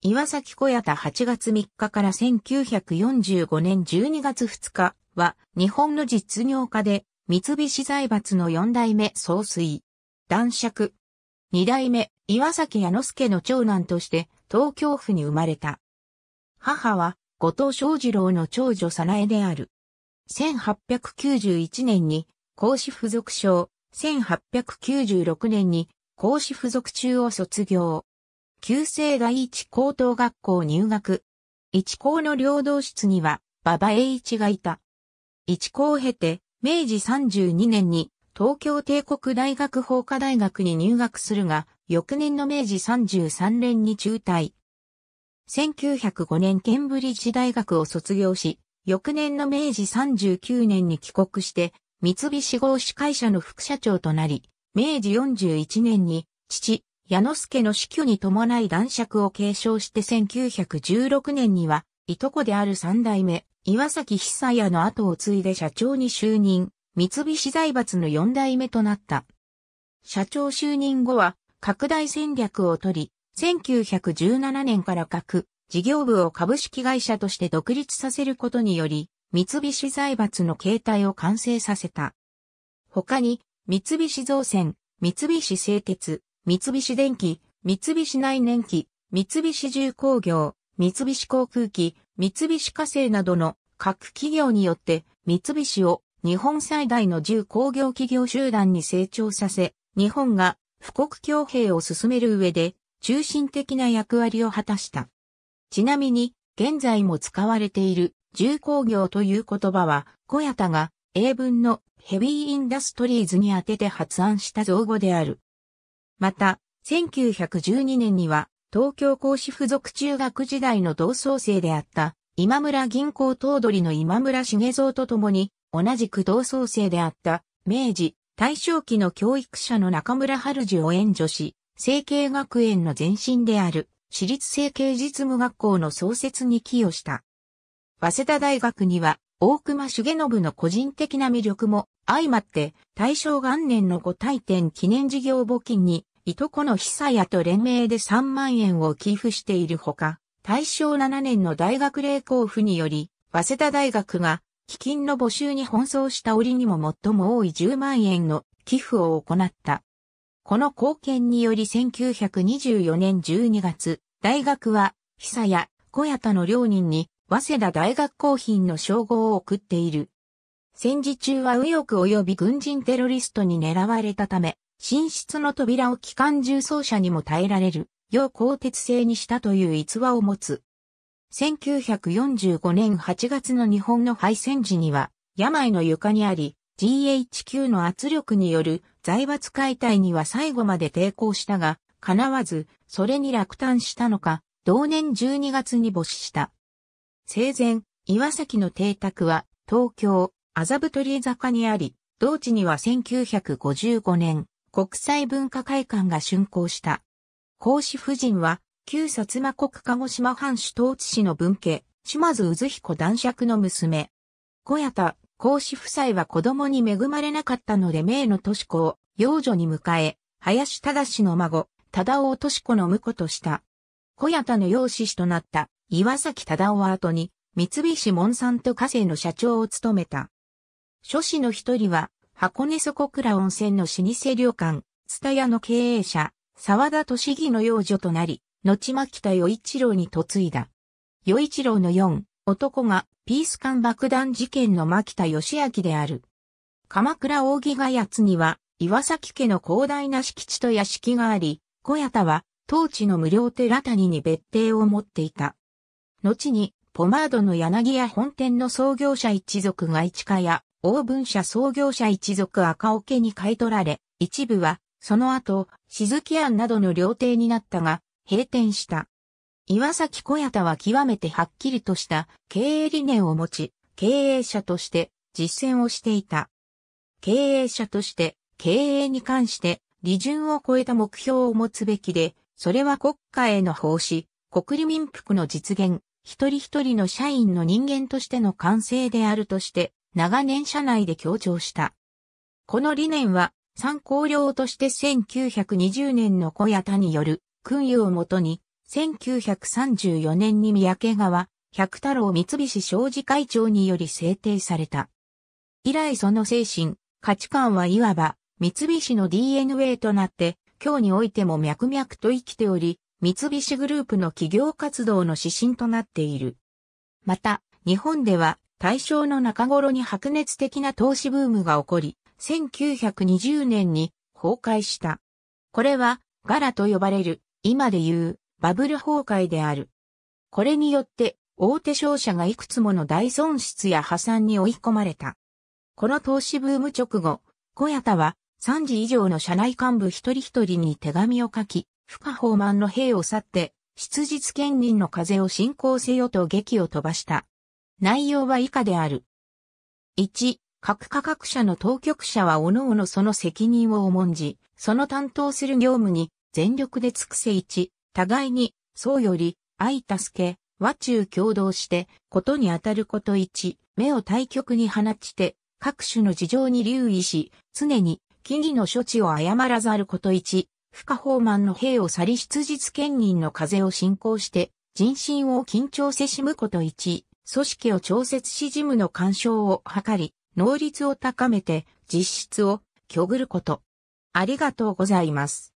岩崎小屋田8月3日から1945年12月2日は日本の実業家で三菱財閥の4代目総帥。男爵。2代目岩崎矢之助の長男として東京府に生まれた。母は後藤昌二郎の長女早苗である。1891年に孔子付属省、1896年に孔子付属中を卒業。旧制第一高等学校入学。一校の領導室には、馬場栄一がいた。一校を経て、明治32年に東京帝国大学法科大学に入学するが、翌年の明治33年に中退。1905年ケンブリッジ大学を卒業し、翌年の明治39年に帰国して、三菱合資会社の副社長となり、明治41年に父、矢之助の死去に伴い男爵を継承して1916年には、いとこである三代目、岩崎久也の後を継いで社長に就任、三菱財閥の四代目となった。社長就任後は、拡大戦略を取り、1917年から各事業部を株式会社として独立させることにより、三菱財閥の形態を完成させた。他に、三菱造船、三菱製鉄、三菱電機、三菱内燃機、三菱重工業、三菱航空機、三菱火星などの各企業によって三菱を日本最大の重工業企業集団に成長させ、日本が富国強兵を進める上で中心的な役割を果たした。ちなみに、現在も使われている重工業という言葉は、小谷田が英文のヘビーインダストリーズに当てて発案した造語である。また、1912年には、東京公子附属中学時代の同窓生であった、今村銀行頭取の今村茂蔵と共に、同じく同窓生であった、明治、大正期の教育者の中村春樹を援助し、成形学園の前身である、私立成形実務学校の創設に寄与した。早稲田大学には、大隈重信の個人的な魅力も相まって、大正元年の5大点記念事業募金にいとこの久屋と連名で3万円を寄付しているほか、大正7年の大学令交付により、早稲田大学が、基金の募集に奔走した折にも最も多い10万円の寄付を行った。この貢献により1924年12月、大学は、久屋、小屋田の両人に、早稲田大学公品の称号を送っている。戦時中は右翼及び軍人テロリストに狙われたため、寝室の扉を機関銃装車にも耐えられる、要鋼鉄製にしたという逸話を持つ。1945年8月の日本の敗戦時には、病の床にあり、GHQ の圧力による財閥解体には最後まで抵抗したが、叶わず、それに落胆したのか、同年12月に没死した。生前、岩崎の邸宅は、東京、麻布取坂にあり、同地には1955年、国際文化会館が竣工した。孔子夫人は、旧薩摩国鹿児島藩主統治氏の文家、島津渦彦男爵の娘。小屋田、孔子夫妻は子供に恵まれなかったので名の敏子を養女に迎え、林忠の孫、忠夫敏子の婿とした。小屋田の養子となった岩崎忠夫は後に、三菱門産と家政の社長を務めた。諸子の一人は、箱根底倉温泉の老舗旅館、津田屋の経営者、沢田敏義の養女となり、後牧田与一郎に嫁いだ。与一郎の四、男がピース艦爆弾事件の牧田義明である。鎌倉扇ヶ谷には、岩崎家の広大な敷地と屋敷があり、小屋田は、当地の無料寺谷に別邸を持っていた。後に、ポマードの柳屋本店の創業者一族が市家や、王文社創業者一族赤桶に買い取られ、一部は、その後、静木庵などの料亭になったが、閉店した。岩崎小屋田は極めてはっきりとした経営理念を持ち、経営者として実践をしていた。経営者として経営に関して利順を超えた目標を持つべきで、それは国家への奉仕、国利民服の実現、一人一人の社員の人間としての完成であるとして、長年社内で強調した。この理念は、参考料として1920年の小屋田による訓与をもとに、1934年に三宅川、百太郎三菱商事会長により制定された。以来その精神、価値観はいわば、三菱の DNA となって、今日においても脈々と生きており、三菱グループの企業活動の指針となっている。また、日本では大正の中頃に白熱的な投資ブームが起こり、1920年に崩壊した。これは、ガラと呼ばれる、今で言う、バブル崩壊である。これによって、大手商社がいくつもの大損失や破産に追い込まれた。この投資ブーム直後、小谷田は3時以上の社内幹部一人一人に手紙を書き、不可放満の兵を去って、質実兼任の風を進行せよと劇を飛ばした。内容は以下である。1、各科学者の当局者は各々その責任を重んじ、その担当する業務に全力で尽くせ1、互いに、そうより、相助け、和中共同して、ことに当たること1、目を対極に放ちて、各種の事情に留意し、常に、木々の処置を誤らざること1、不可放満の兵を去り出実権人の風を進行して、人心を緊張せしむこと1、組織を調節し事務の干渉を図り、能率を高めて実質を極ぐること。ありがとうございます。